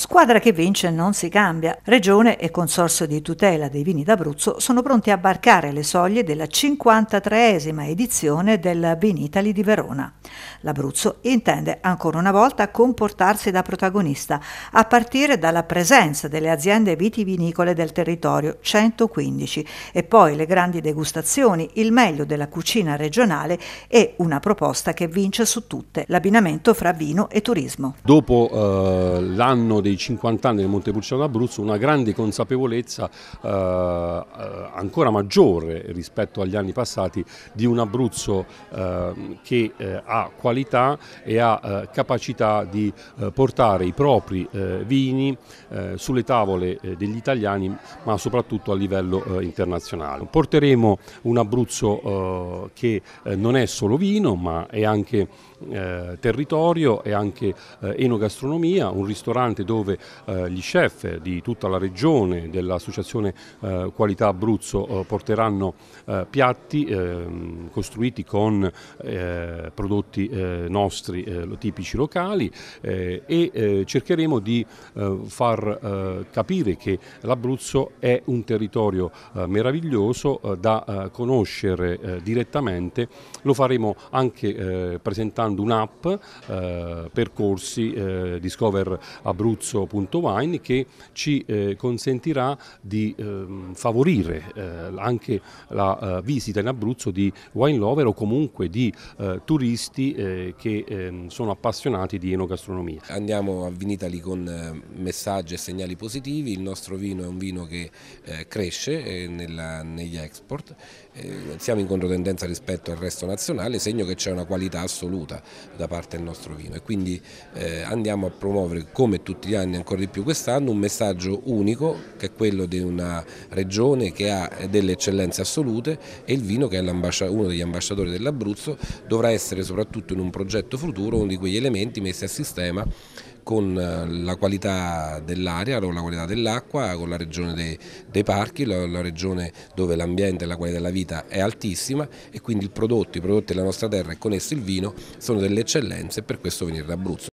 Squadra che vince non si cambia. Regione e Consorzio di tutela dei vini d'Abruzzo sono pronti a barcare le soglie della 53esima edizione del Vinitali di Verona. L'Abruzzo intende ancora una volta comportarsi da protagonista, a partire dalla presenza delle aziende vitivinicole del territorio, 115, e poi le grandi degustazioni, il meglio della cucina regionale e una proposta che vince su tutte, l'abbinamento fra vino e turismo. Dopo eh, l'anno di dei 50 anni del Montepulciano d'Abruzzo una grande consapevolezza eh, ancora maggiore rispetto agli anni passati di un Abruzzo eh, che eh, ha qualità e ha eh, capacità di eh, portare i propri eh, vini sulle tavole degli italiani ma soprattutto a livello internazionale. Porteremo un Abruzzo che non è solo vino ma è anche territorio, è anche enogastronomia, un ristorante dove dove eh, gli chef di tutta la regione dell'associazione eh, Qualità Abruzzo eh, porteranno eh, piatti ehm, costruiti con eh, prodotti nostri tipici locali e cercheremo di far capire che l'Abruzzo è un territorio meraviglioso da conoscere direttamente, lo faremo anche presentando un'app, percorsi Discover Abruzzo Abruzzo.wine che ci eh, consentirà di eh, favorire eh, anche la eh, visita in Abruzzo di wine lover o comunque di eh, turisti eh, che ehm, sono appassionati di enogastronomia. Andiamo a Vinitali con messaggi e segnali positivi, il nostro vino è un vino che cresce nella, negli export, siamo in controtendenza rispetto al resto nazionale, segno che c'è una qualità assoluta da parte del nostro vino e quindi andiamo a promuovere come tutti gli altri anni, ancora di più quest'anno, un messaggio unico che è quello di una regione che ha delle eccellenze assolute e il vino che è uno degli ambasciatori dell'Abruzzo dovrà essere soprattutto in un progetto futuro uno di quegli elementi messi a sistema con eh, la qualità dell'aria, con la qualità dell'acqua, con la regione dei, dei parchi, la, la, regione dove l'ambiente e la qualità della vita è altissima e quindi il prodotto, i prodotti della nostra terra e con esso il vino sono delle eccellenze e per questo venire d'Abruzzo.